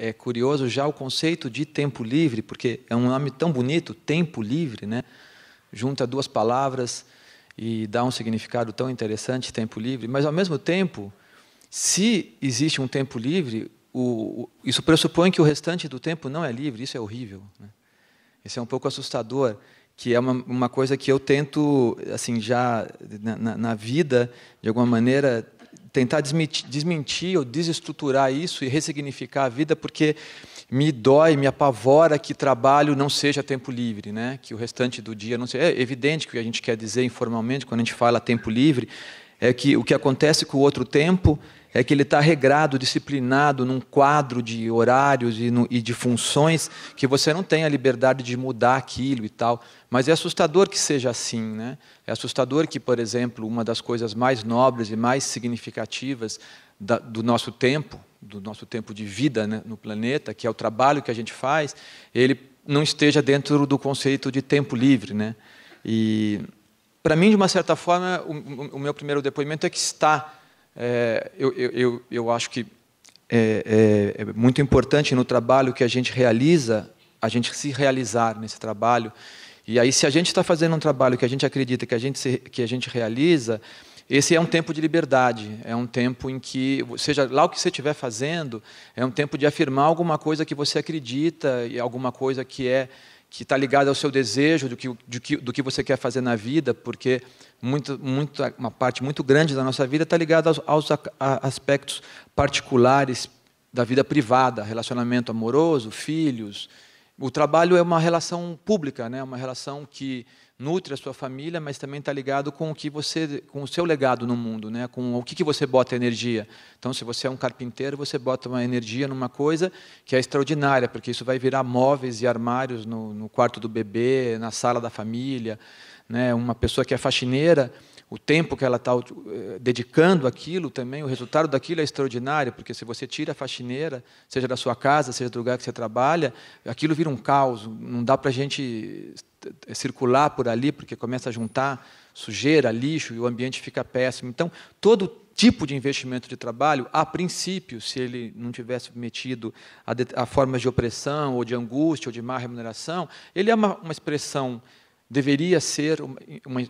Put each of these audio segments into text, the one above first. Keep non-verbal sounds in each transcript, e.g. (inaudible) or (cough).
é curioso já o conceito de tempo livre, porque é um nome tão bonito, tempo livre, né? Junta duas palavras e dá um significado tão interessante, tempo livre. Mas ao mesmo tempo, se existe um tempo livre, o, o, isso pressupõe que o restante do tempo não é livre. Isso é horrível. Né? Isso é um pouco assustador, que é uma, uma coisa que eu tento, assim, já na, na vida, de alguma maneira, tentar desmentir, desmentir ou desestruturar isso e ressignificar a vida, porque me dói, me apavora que trabalho não seja tempo livre, né? que o restante do dia não seja. É evidente que o que a gente quer dizer informalmente quando a gente fala tempo livre é que o que acontece com o outro tempo é que ele está regrado, disciplinado num quadro de horários e, no, e, de funções que você não tem a liberdade de mudar aquilo e tal. Mas é assustador que seja assim, né? É assustador que, por exemplo, uma das coisas mais nobres e mais significativas da, do nosso tempo, do nosso tempo de vida né, no planeta, que é o trabalho que a gente faz, ele não esteja dentro do conceito de tempo livre, né? E para mim, de uma certa forma, o, o meu primeiro depoimento é que está é, eu, eu, eu acho que é, é, é, muito importante no trabalho que a gente realiza, a gente se realizar nesse trabalho. E aí, se a gente está fazendo um trabalho que a gente acredita, que a gente, se, que a gente realiza, esse é um tempo de liberdade, é um tempo em que, seja lá o que você estiver fazendo, é um tempo de afirmar alguma coisa que você acredita e alguma coisa que é que está ligado ao seu desejo, do que, do que, do que você quer fazer na vida, porque muito, muito, uma parte muito grande da nossa vida está ligada aos, aos aspectos particulares da vida privada, relacionamento amoroso, filhos. O trabalho é uma relação pública, né? uma relação que nutre a sua família, mas também está ligado com o que você, com o seu legado no mundo, né? Com o que, que você bota energia. Então, se você é um carpinteiro, você bota uma energia numa coisa que é extraordinária, porque isso vai virar móveis e armários no, no quarto do bebê, na sala da família, né? Uma pessoa que é faxineira, o tempo que ela está eh, dedicando aquilo também, o resultado daquilo é extraordinário, porque se você tira a faxineira, seja da sua casa, seja do lugar que você trabalha, aquilo vira um caos, não dá para a gente é, é, circular por ali, porque começa a juntar sujeira, lixo, e o ambiente fica péssimo. Então, todo tipo de investimento de trabalho, a princípio, se ele não tivesse submetido a, a formas de opressão, ou de angústia, ou de má remuneração, ele é uma, uma expressão deveria ser uma,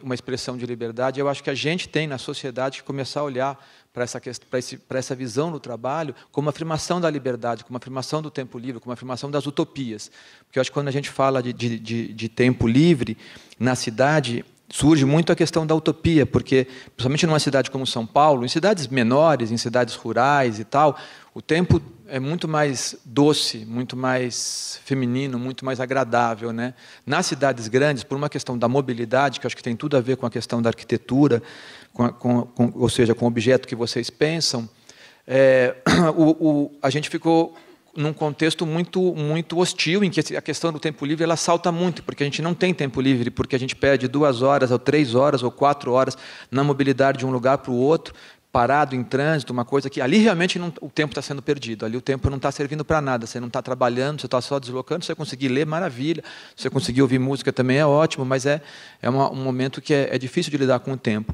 uma, expressão de liberdade. Eu acho que a gente tem na sociedade que começar a olhar para essa, para, esse, para essa visão do trabalho como uma afirmação da liberdade, como uma afirmação do tempo livre, como uma afirmação das utopias. Porque eu acho que quando a gente fala de, de, de, de tempo livre na cidade, surge muito a questão da utopia, porque, principalmente numa cidade como São Paulo, em cidades menores, em cidades rurais e tal, o tempo é muito mais doce, muito mais feminino, muito mais agradável. Né? Nas cidades grandes, por uma questão da mobilidade, que acho que tem tudo a ver com a questão da arquitetura, com, com, com ou seja, com o objeto que vocês pensam, é, (clears throat) o, o, a gente ficou num contexto muito muito hostil em que a questão do tempo livre ela salta muito porque a gente não tem tempo livre porque a gente perde duas horas ou três horas ou quatro horas na mobilidade de um lugar para o outro parado em trânsito, uma coisa que ali realmente não, o tempo está sendo perdido, ali o tempo não está servindo para nada, você não está trabalhando, você está só deslocando, você conseguir ler, maravilha, você conseguir ouvir música também é ótimo, mas é, é uma, um momento que é, é, difícil de lidar com o tempo.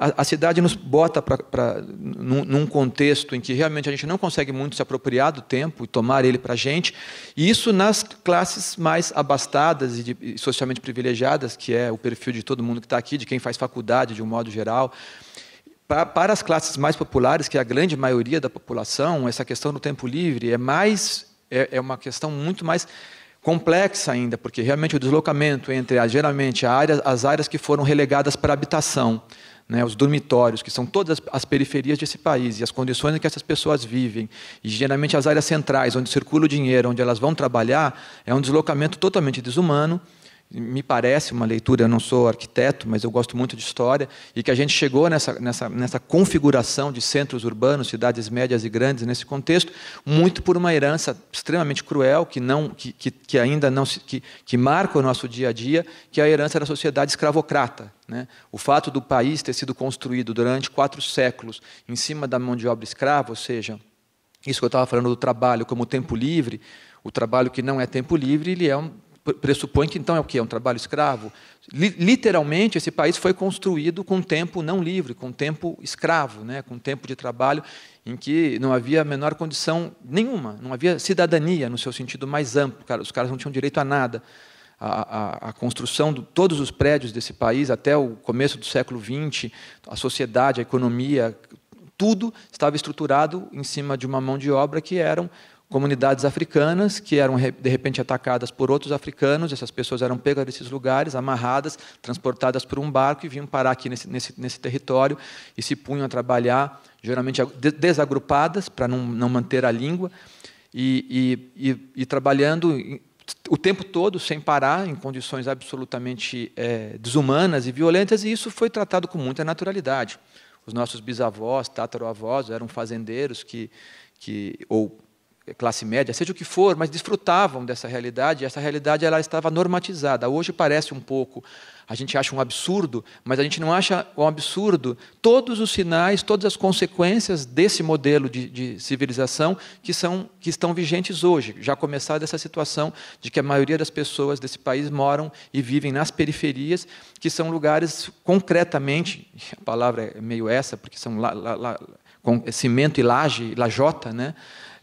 A, a cidade nos bota pra, pra num, num, contexto em que realmente a gente não consegue muito se apropriar do tempo e tomar ele para a gente, e isso nas classes mais abastadas e, de, e socialmente privilegiadas, que é o perfil de todo mundo que está aqui, de quem faz faculdade de um modo geral, para as classes mais populares, que é a grande maioria da população, essa questão do tempo livre é mais é, é uma questão muito mais complexa ainda, porque realmente o deslocamento entre a, geralmente a área, as áreas que foram relegadas para habitação, né, os dormitórios, que são todas as periferias desse país e as condições em que essas pessoas vivem, e geralmente as áreas centrais, onde circula o dinheiro, onde elas vão trabalhar, é um deslocamento totalmente desumano me parece uma leitura, eu não sou arquiteto, mas eu gosto muito de história, e que a gente chegou nessa, nessa, nessa configuração de centros urbanos, cidades médias e grandes nesse contexto, muito por uma herança extremamente cruel, que, não, que, que, que ainda não se, que, que marca o nosso dia a dia, que é a herança da sociedade escravocrata. Né? O fato do país ter sido construído durante quatro séculos em cima da mão de obra escrava, ou seja, isso que eu estava falando do trabalho como tempo livre, o trabalho que não é tempo livre, ele é um pressupõe que então é o que é um trabalho escravo. Literalmente esse país foi construído com tempo não livre, com tempo escravo, né, com tempo de trabalho em que não havia menor condição nenhuma, não havia cidadania no seu sentido mais amplo. Os caras não tinham direito a nada. A, a, a, construção de todos os prédios desse país até o começo do século XX, a sociedade, a economia, tudo estava estruturado em cima de uma mão de obra que eram comunidades africanas que eram de repente atacadas por outros africanos, essas pessoas eram pegas desses lugares, amarradas, transportadas por um barco e vinham parar aqui nesse, nesse, nesse território e se punham a trabalhar, geralmente desagrupadas, para não, não manter a língua, e, e, e, e trabalhando o tempo todo, sem parar, em condições absolutamente é, desumanas e violentas, e isso foi tratado com muita naturalidade. Os nossos bisavós, tataravós, eram fazendeiros que, que ou classe média, seja o que for, mas desfrutavam dessa realidade, e essa realidade ela estava normatizada. Hoje parece um pouco, a gente acha um absurdo, mas a gente não acha um absurdo todos os sinais, todas as consequências desse modelo de, de civilização que, são, que estão vigentes hoje. Já começar dessa situação de que a maioria das pessoas desse país moram e vivem nas periferias, que são lugares concretamente, a palavra é meio essa, porque são la, la, la, cimento e laje, lajota, né?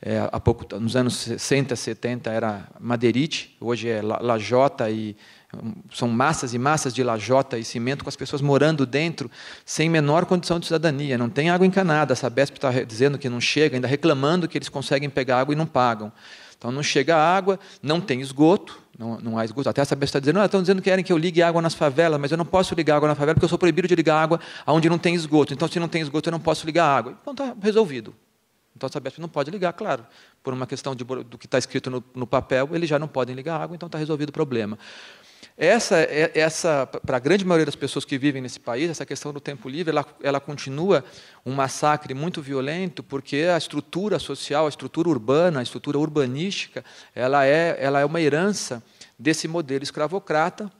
é, há pouco, nos anos 60, 70 era madeirite, hoje é lajota e hum, são massas e massas de lajota e cimento com as pessoas morando dentro sem menor condição de cidadania. Não tem água encanada, a Sabesp está dizendo que não chega, ainda reclamando que eles conseguem pegar água e não pagam. Então não chega água, não tem esgoto, não, não há esgoto. Até a Sabesp está dizendo, estão ah, dizendo que querem que eu ligue água nas favelas, mas eu não posso ligar água na favela porque eu sou proibido de ligar água onde não tem esgoto. Então se não tem esgoto eu não posso ligar água. Então está resolvido. Então a Sabesp não pode ligar, claro. Por uma questão de, do que está escrito no, no papel, eles já não podem ligar água, então está resolvido o problema. Essa, é, essa para a grande maioria das pessoas que vivem nesse país, essa questão do tempo livre, ela, ela continua um massacre muito violento, porque a estrutura social, a estrutura urbana, a estrutura urbanística, ela é, ela é uma herança desse modelo escravocrata,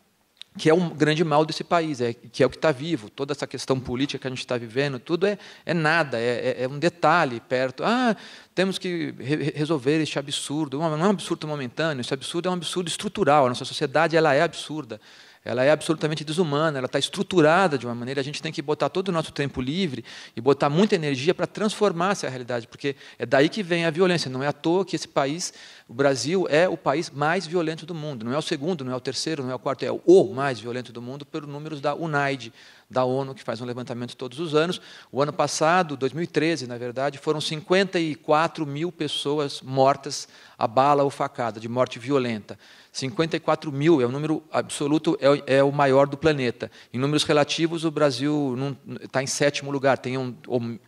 que é o um grande mal desse país, é, que é o que está vivo. Toda essa questão política que a gente está vivendo, tudo é, é nada, é, é, é um detalhe perto. Ah, temos que re resolver este absurdo. Não é um absurdo momentâneo, esse absurdo é um absurdo estrutural. A nossa sociedade ela é absurda ela é absolutamente desumana, ela está estruturada de uma maneira, a gente tem que botar todo o nosso tempo livre e botar muita energia para transformar essa realidade, porque é daí que vem a violência. Não é à toa que esse país, o Brasil, é o país mais violento do mundo. Não é o segundo, não é o terceiro, não é o quarto, é o mais violento do mundo, pelos números da UNAID, da ONU, que faz um levantamento todos os anos. O ano passado, 2013, na verdade, foram 54 mil pessoas mortas a bala ou facada, de morte violenta. 54 mil é o número absoluto, é, é o maior do planeta. Em números relativos, o Brasil está em sétimo lugar, tem um,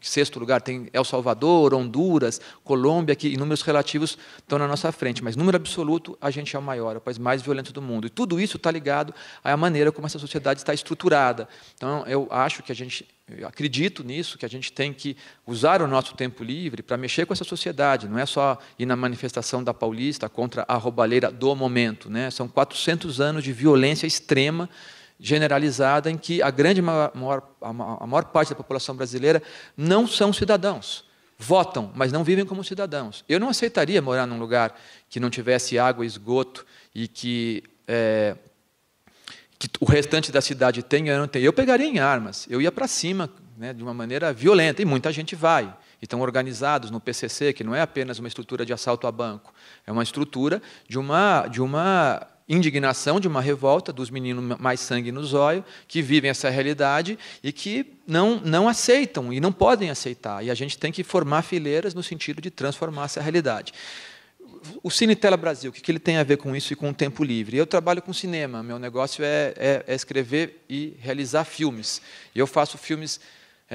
sexto lugar, tem El Salvador, Honduras, Colômbia, que em números relativos estão na nossa frente. Mas número absoluto, a gente é o maior, é o país mais violento do mundo. E tudo isso está ligado à maneira como essa sociedade está estruturada. Então, eu acho que a gente eu acredito nisso, que a gente tem que usar o nosso tempo livre para mexer com essa sociedade. Não é só ir na manifestação da Paulista contra a roubalheira do momento. Né? São 400 anos de violência extrema, generalizada, em que a grande maior, a maior parte da população brasileira não são cidadãos. Votam, mas não vivem como cidadãos. Eu não aceitaria morar num lugar que não tivesse água, esgoto e que é, que o restante da cidade tem ou não tem. Eu pegaria em armas, eu ia para cima né, de uma maneira violenta, e muita gente vai. estão organizados no PCC, que não é apenas uma estrutura de assalto a banco, é uma estrutura de uma, de uma indignação, de uma revolta dos meninos mais sangue no zóio, que vivem essa realidade e que não, não aceitam e não podem aceitar. E a gente tem que formar fileiras no sentido de transformar essa realidade o Cine Tela Brasil, o que, ele tem a ver com isso e com o tempo livre? Eu trabalho com cinema, meu negócio é, é, é escrever e realizar filmes. E eu faço filmes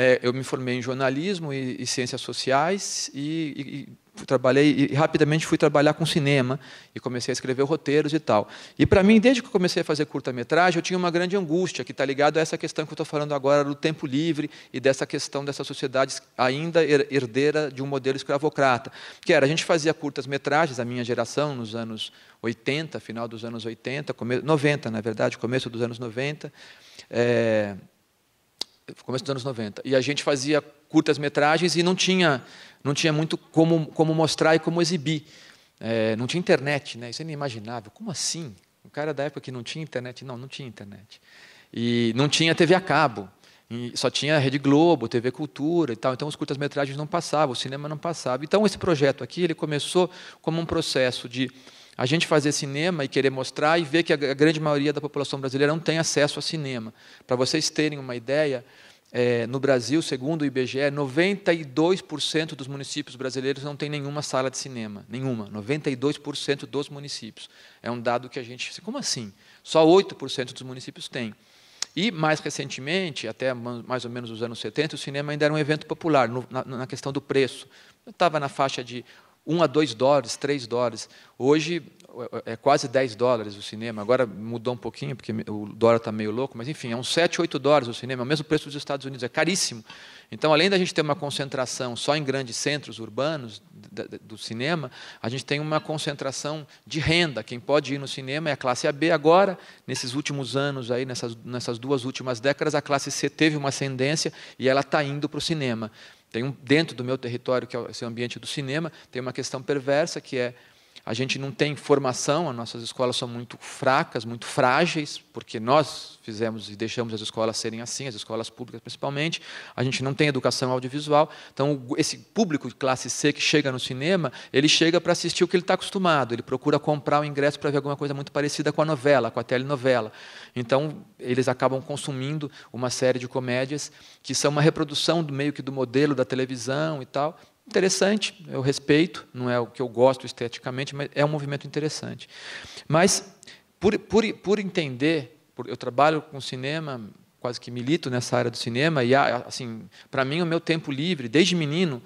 é, eu me formei em jornalismo e, e ciências sociais e, e, trabalhei e rapidamente fui trabalhar com cinema e comecei a escrever roteiros e tal. E para mim, desde que eu comecei a fazer curta-metragem, eu tinha uma grande angústia que está ligada a essa questão que eu estou falando agora do tempo livre e dessa questão dessa sociedade ainda herdeira de um modelo escravocrata, que era a gente fazia curtas-metragens, a minha geração nos anos 80, final dos anos 80, come... 90 na verdade, começo dos anos 90. É eh, começo dos anos 90. E a gente fazia curtas metragens e não tinha, não tinha muito como, como mostrar e como exibir. É, não tinha internet, né? Isso é inimaginável. Como assim? O cara da época que não tinha internet, não, não tinha internet. E não tinha TV a cabo. só tinha Rede Globo, TV Cultura e tal. Então os curtas-metragens não passavam, o cinema não passava. Então esse projeto aqui, ele começou como um processo de a gente fazer cinema e querer mostrar e ver que a grande maioria da população brasileira não tem acesso a cinema. Para vocês terem uma ideia, é, no Brasil, segundo o IBGE, 92% dos municípios brasileiros não tem nenhuma sala de cinema. Nenhuma. 92% dos municípios. É um dado que a gente. Como assim? Só 8% dos municípios tem. E, mais recentemente, até mais ou menos os anos 70, o cinema ainda era um evento popular, no, na, na, questão do preço. Estava na faixa de 1 a 2 dólares, 3 dólares. Hoje é, é quase 10 dólares o cinema, agora mudou um pouquinho, porque o dólar está meio louco, mas enfim, é uns 7, 8 dólares o cinema, é o mesmo preço dos Estados Unidos, é caríssimo. Então, além da gente ter uma concentração só em grandes centros urbanos do cinema, a gente tem uma concentração de renda. Quem pode ir no cinema é a classe AB. Agora, nesses últimos anos, aí, nessas, nessas duas últimas décadas, a classe C teve uma ascendência e ela está indo para o cinema. Tem um, dentro do meu território, que é esse ambiente do cinema, tem uma questão perversa que é a gente não tem formação, as nossas escolas são muito fracas, muito frágeis, porque nós fizemos e deixamos as escolas serem assim, as escolas públicas principalmente. A gente não tem educação audiovisual. Então, esse público de classe C que chega no cinema, ele chega para assistir o que ele está acostumado, ele procura comprar o ingresso para ver alguma coisa muito parecida com a novela, com a telenovela. Então, eles acabam consumindo uma série de comédias que são uma reprodução do meio que do modelo da televisão e tal, interessante, eu respeito, não é o que eu gosto esteticamente, mas é um movimento interessante. Mas, por, por, por entender, por, eu trabalho com cinema, quase que milito nessa área do cinema, e, assim, para mim, o meu tempo livre, desde menino,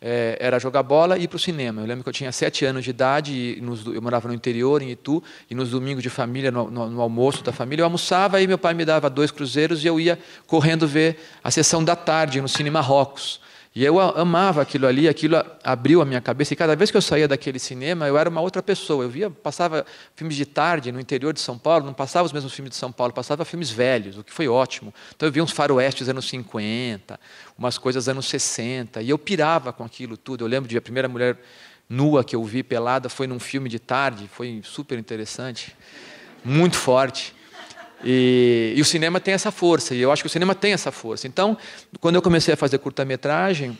é, era jogar bola e ir para o cinema. Eu lembro que eu tinha sete anos de idade, nos, eu morava no interior, em Itu, e nos domingos de família, no, no, no, almoço da família, eu almoçava e meu pai me dava dois cruzeiros e eu ia correndo ver a sessão da tarde no Cine Marrocos e eu amava aquilo ali, aquilo abriu a minha cabeça. E cada vez que eu saía daquele cinema, eu era uma outra pessoa. Eu via, passava filmes de tarde no interior de São Paulo, não passava os mesmos filmes de São Paulo, passava filmes velhos, o que foi ótimo. Então eu via uns faroestes anos 50, umas coisas anos 60, e eu pirava com aquilo tudo. Eu lembro de a primeira mulher nua que eu vi pelada foi num filme de tarde, foi super interessante, muito forte. E, e, o cinema tem essa força, e eu acho que o cinema tem essa força. Então, quando eu comecei a fazer curta-metragem,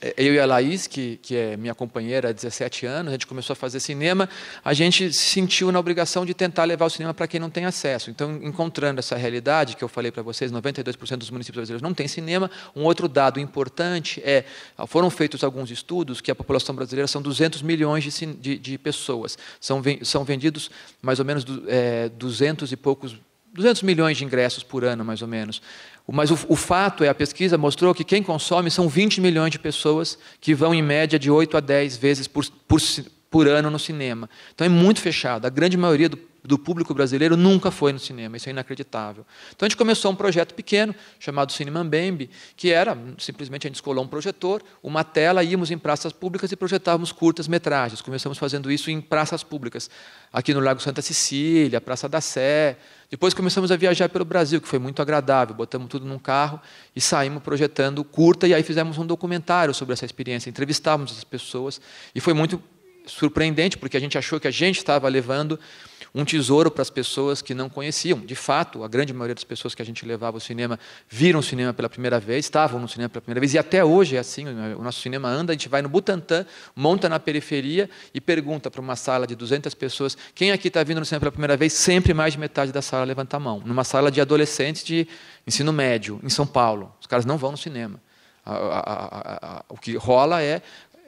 é, eu e a Laís, que, que é minha companheira há 17 anos, a gente começou a fazer cinema, a gente se sentiu na obrigação de tentar levar o cinema para quem não tem acesso. Então, encontrando essa realidade que eu falei para vocês, 92% dos municípios brasileiros não tem cinema, um outro dado importante é, foram feitos alguns estudos que a população brasileira são 200 milhões de, de, de pessoas, são, são vendidos mais ou menos é, 200 e poucos 200 milhões de ingressos por ano, mais ou menos. Mas o, o, fato é, a pesquisa mostrou que quem consome são 20 milhões de pessoas que vão, em média, de 8 a 10 vezes por, por, por ano no cinema. Então é muito fechado. A grande maioria do do público brasileiro nunca foi no cinema. Isso é inacreditável. Então a gente começou um projeto pequeno chamado Cinema Bembe, que era simplesmente a gente escolou um projetor, uma tela, íamos em praças públicas e projetávamos curtas metragens. Começamos fazendo isso em praças públicas, aqui no Lago Santa Cecília, Praça da Sé. Depois começamos a viajar pelo Brasil, que foi muito agradável. Botamos tudo num carro e saímos projetando curta e aí fizemos um documentário sobre essa experiência, entrevistávamos as pessoas e foi muito surpreendente, porque a gente achou que a gente estava levando um tesouro para as pessoas que não conheciam. De fato, a grande maioria das pessoas que a gente levava ao cinema viram o cinema pela primeira vez, estavam no cinema pela primeira vez, e até hoje é assim: o nosso cinema anda, a gente vai no Butantã, monta na periferia e pergunta para uma sala de 200 pessoas quem aqui está vindo no cinema pela primeira vez, sempre mais de metade da sala levanta a mão. Numa sala de adolescentes de ensino médio, em São Paulo. Os caras não vão no cinema. A, a, a, o que rola é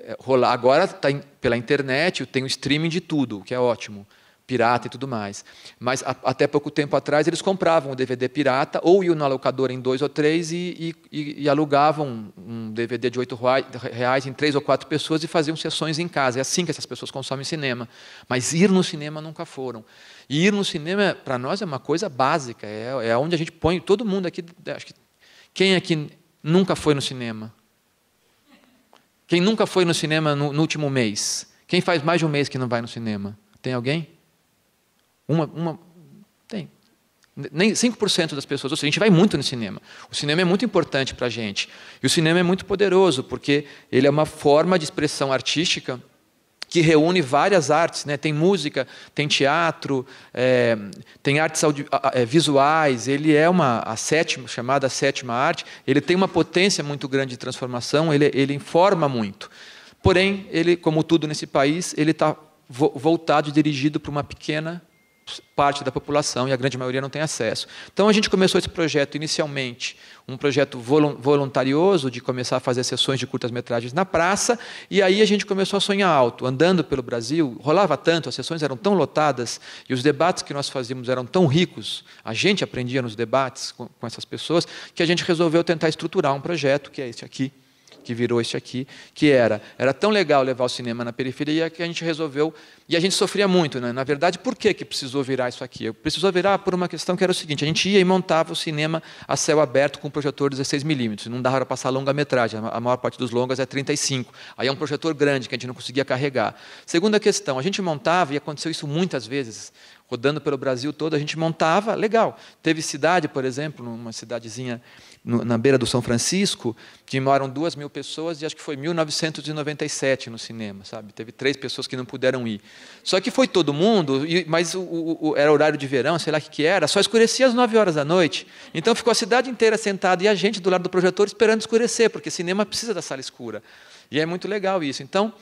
é, rolar. Agora está pela internet, tem o streaming de tudo, o que é ótimo, pirata e tudo mais. Mas a, até pouco tempo atrás eles compravam o um DVD pirata ou iam na locadora em dois ou três e, e, e alugavam um DVD de oito reais em três ou quatro pessoas e faziam sessões em casa. É assim que essas pessoas consomem cinema. Mas ir no cinema nunca foram. E ir no cinema para nós é uma coisa básica. É, é onde a gente põe todo mundo aqui. Acho que quem aqui nunca foi no cinema? Quem nunca foi no cinema no, no, último mês? Quem faz mais de um mês que não vai no cinema? Tem alguém? Uma, uma tem. Nem 5% das pessoas. Ou seja, a gente vai muito no cinema. O cinema é muito importante para a gente. E o cinema é muito poderoso, porque ele é uma forma de expressão artística que reúne várias artes, né? tem música, tem teatro, é, tem artes audio, é, visuais, ele é uma a sétima, chamada sétima arte, ele tem uma potência muito grande de transformação, ele, ele informa muito. Porém, ele, como tudo nesse país, ele está voltado e dirigido para uma pequena parte da população e a grande maioria não tem acesso. Então a gente começou esse projeto inicialmente, um projeto voluntarioso de começar a fazer sessões de curtas-metragens na praça, e aí a gente começou a sonhar alto, andando pelo Brasil, rolava tanto, as sessões eram tão lotadas e os debates que nós fazíamos eram tão ricos, a gente aprendia nos debates com, essas pessoas, que a gente resolveu tentar estruturar um projeto que é este aqui que virou este aqui, que era, era tão legal levar o cinema na periferia é que a gente resolveu, e a gente sofria muito, né? na verdade, por que, que precisou virar isso aqui? Precisou virar por uma questão que era o seguinte, a gente ia e montava o cinema a céu aberto com um projetor 16mm, não dava para passar longa-metragem, a maior parte dos longas é 35, aí é um projetor grande que a gente não conseguia carregar. Segunda questão, a gente montava, e aconteceu isso muitas vezes, rodando pelo Brasil todo, a gente montava, legal. Teve cidade, por exemplo, uma cidadezinha no, na beira do São Francisco, que moram duas mil pessoas e acho que foi 1997 no cinema, sabe? Teve três pessoas que não puderam ir. Só que foi todo mundo, e, mas o, o, era horário de verão, sei lá o que, que era, só escurecia às 9 horas da noite. Então ficou a cidade inteira sentada e a gente do lado do projetor esperando escurecer, porque cinema precisa da sala escura. E é muito legal isso. Então,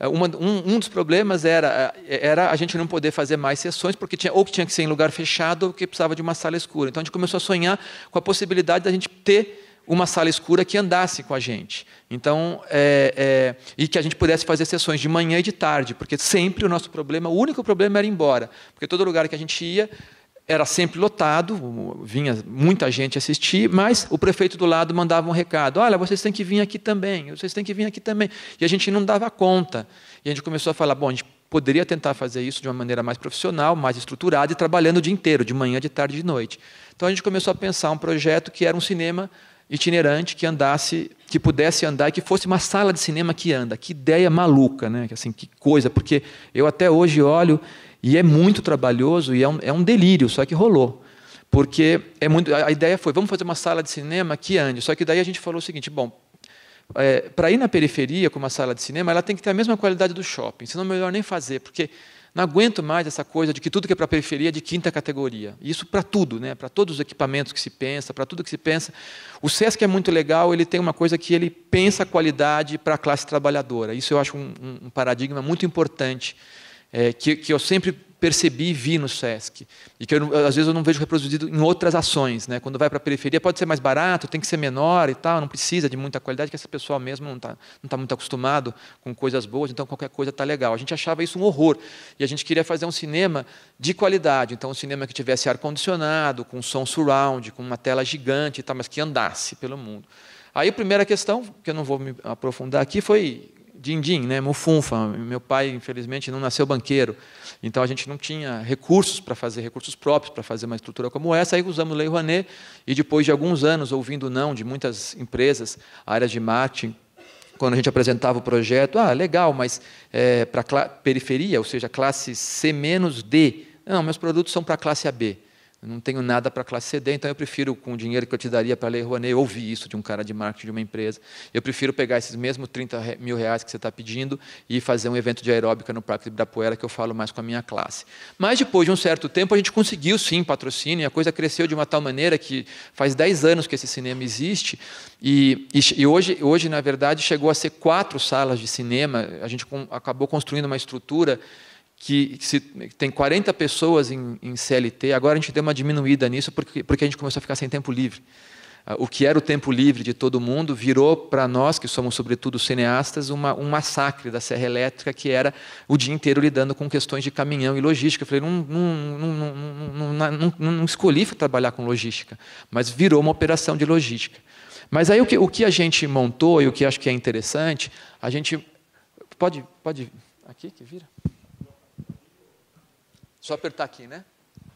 eh, uma, um, um, dos problemas era, eh, era a gente não poder fazer mais sessões, porque tinha, ou que tinha que ser em lugar fechado, ou que precisava de uma sala escura. Então, a gente começou a sonhar com a possibilidade da gente ter uma sala escura que andasse com a gente. Então, é, é, e que a gente pudesse fazer sessões de manhã e de tarde, porque sempre o nosso problema, o único problema era ir embora. Porque todo lugar que a gente ia, era sempre lotado, vinha muita gente assistir, mas o prefeito do lado mandava um recado: olha, vocês têm que vir aqui também, vocês têm que vir aqui também. E a gente não dava conta. E a gente começou a falar: bom, a gente poderia tentar fazer isso de uma maneira mais profissional, mais estruturada e trabalhando o dia inteiro, de manhã, de tarde e de noite. Então a gente começou a pensar um projeto que era um cinema itinerante que andasse, que pudesse andar e que fosse uma sala de cinema que anda. Que ideia maluca, né? Assim, que coisa, porque eu até hoje olho e é muito trabalhoso e é um, é um delírio, só que rolou. Porque é muito, a ideia foi, vamos fazer uma sala de cinema que ande. Só que daí a gente falou o seguinte, bom, é, para ir na periferia com uma sala de cinema, ela tem que ter a mesma qualidade do shopping, senão é melhor nem fazer, porque não aguento mais essa coisa de que tudo que é para a periferia é de quinta categoria. Isso para tudo, né? para todos os equipamentos que se pensa, para tudo que se pensa. O SESC é muito legal, ele tem uma coisa que ele pensa a qualidade para a classe trabalhadora. Isso eu acho um, um paradigma muito importante, é, que, que eu sempre percebi e vi no SESC. E que eu, às vezes eu não vejo reproduzido em outras ações. Né? Quando vai para a periferia, pode ser mais barato, tem que ser menor e tal, não precisa de muita qualidade, que esse pessoal mesmo não está não tá muito acostumado com coisas boas, então qualquer coisa está legal. A gente achava isso um horror. E a gente queria fazer um cinema de qualidade. Então, um cinema que tivesse ar-condicionado, com som surround, com uma tela gigante e tal, mas que andasse pelo mundo. Aí a primeira questão, que eu não vou me aprofundar aqui, foi din-din, né, mufunfa. Meu pai, infelizmente, não nasceu banqueiro, então a gente não tinha recursos para fazer, recursos próprios para fazer uma estrutura como essa. Aí usamos Lei Rouanet e depois de alguns anos ouvindo não de muitas empresas, áreas de marketing, quando a gente apresentava o projeto, ah, legal, mas é, para periferia, ou seja, classe C menos D, não, meus produtos são para a classe AB. Eu não tenho nada para a classe CD, então eu prefiro, com o dinheiro que eu te daria para a Lei Rouanet, eu ouvi isso de um cara de marketing de uma empresa, eu prefiro pegar esses mesmos 30 mil reais que você está pedindo e fazer um evento de aeróbica no Parque de Ibirapuera, que eu falo mais com a minha classe. Mas depois de um certo tempo, a gente conseguiu sim patrocínio, e a coisa cresceu de uma tal maneira que faz 10 anos que esse cinema existe, e, e, e hoje, hoje, na verdade, chegou a ser quatro salas de cinema, a gente com, acabou construindo uma estrutura que se, tem 40 pessoas em, em, CLT, agora a gente deu uma diminuída nisso porque, porque a gente começou a ficar sem tempo livre. Ah, o que era o tempo livre de todo mundo virou para nós, que somos sobretudo cineastas, uma, um massacre da Serra Elétrica, que era o dia inteiro lidando com questões de caminhão e logística. Eu falei, não, não, não, não escolhi trabalhar com logística, mas virou uma operação de logística. Mas aí o que, o que a gente montou e o que acho que é interessante, a gente. Pode. pode aqui que vira? Só apertar aqui, né?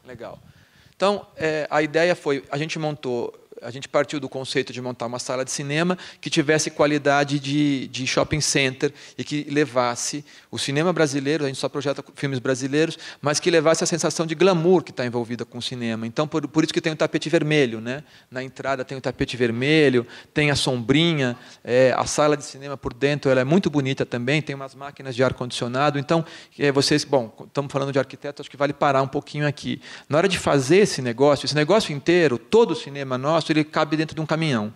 Legal. Então, é, a ideia foi, a gente montou a gente partiu do conceito de montar uma sala de cinema que tivesse qualidade de, de shopping center e que levasse o cinema brasileiro, a gente só projeta filmes brasileiros, mas que levasse a sensação de glamour que está envolvida com o cinema. Então, por, por isso que tem o tapete vermelho. Né? Na entrada tem o tapete vermelho, tem a sombrinha, é, a sala de cinema por dentro ela é muito bonita também, tem umas máquinas de ar-condicionado. Então, é, vocês, bom, estamos falando de arquiteto, acho que vale parar um pouquinho aqui. Na hora de fazer esse negócio, esse negócio inteiro, todo o cinema nosso, monstro ele cabe dentro de um caminhão.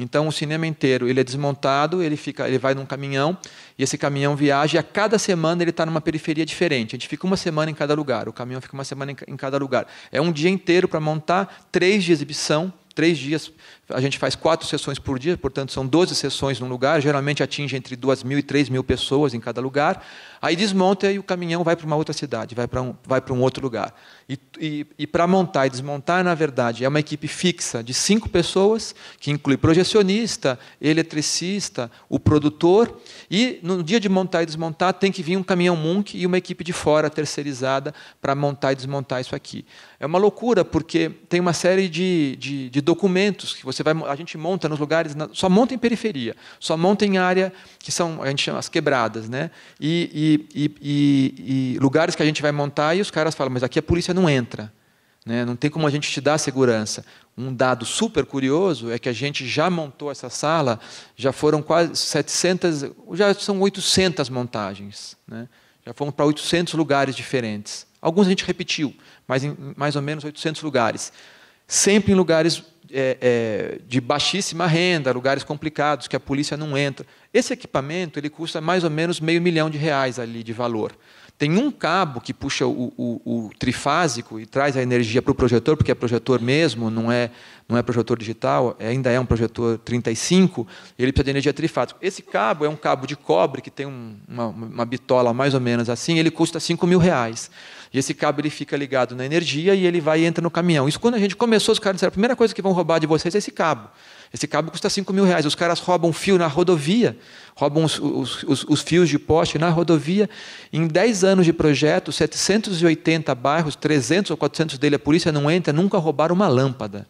Então o cinema inteiro ele é desmontado, ele fica, ele vai num caminhão e esse caminhão viaja. E a cada semana ele está numa periferia diferente. A gente fica uma semana em cada lugar. O caminhão fica uma semana em cada lugar. É um dia inteiro para montar, três de exibição, três dias a gente faz quatro sessões por dia, portanto, são 12 sessões num lugar, geralmente atinge entre 2 mil e 3 mil pessoas em cada lugar. Aí desmonta e o caminhão vai para uma outra cidade, vai para um, vai para um outro lugar. E, e, e para montar e desmontar, na verdade, é uma equipe fixa de cinco pessoas, que inclui projecionista, eletricista, o produtor. E no dia de montar e desmontar, tem que vir um caminhão Munk e uma equipe de fora terceirizada para montar e desmontar isso aqui. É uma loucura, porque tem uma série de, de, de documentos que você você vai, a gente monta nos lugares, só monta em periferia, só monta em área que são, a gente chama as quebradas, né? E, e, e, e lugares que a gente vai montar e os caras falam, mas aqui a polícia não entra. Né? Não tem como a gente te dar segurança. Um dado super curioso é que a gente já montou essa sala, já foram quase 700, já são 800 montagens. Né? Já fomos para 800 lugares diferentes. Alguns a gente repetiu, mas em mais ou menos 800 lugares. Sempre em lugares é, é, de baixíssima renda, lugares complicados que a polícia não entra. Esse equipamento ele custa mais ou menos meio milhão de reais ali de valor. Tem um cabo que puxa o, o, o trifásico e traz a energia para o projetor, porque é projetor mesmo, não é, não é projetor digital, é, ainda é um projetor 35, ele precisa de energia trifásica. Esse cabo é um cabo de cobre que tem um, uma, uma bitola mais ou menos assim, ele custa 5 mil reais. E esse cabo ele fica ligado na energia e ele vai e entra no caminhão. Isso quando a gente começou, os caras disseram: a primeira coisa que vão roubar de vocês é esse cabo. Esse cabo custa 5 mil reais. Os caras roubam fio na rodovia, roubam os, os, os, os fios de poste na rodovia. Em 10 anos de projeto, 780 bairros, 300 ou 400 dele, a polícia não entra, nunca roubaram uma lâmpada.